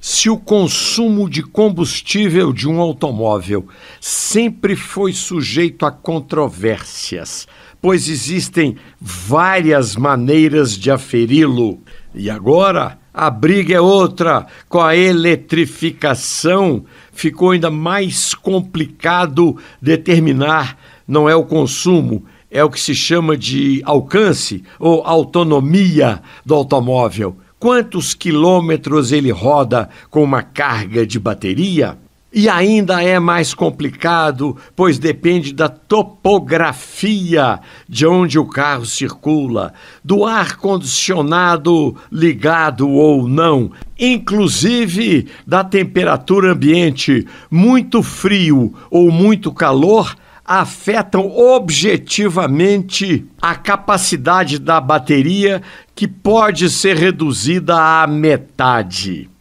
se o consumo de combustível de um automóvel sempre foi sujeito a controvérsias, pois existem várias maneiras de aferi-lo. E agora a briga é outra. Com a eletrificação ficou ainda mais complicado determinar não é o consumo, é o que se chama de alcance ou autonomia do automóvel quantos quilômetros ele roda com uma carga de bateria? E ainda é mais complicado, pois depende da topografia de onde o carro circula, do ar-condicionado ligado ou não, inclusive da temperatura ambiente. Muito frio ou muito calor afetam objetivamente a capacidade da bateria, que pode ser reduzida à metade.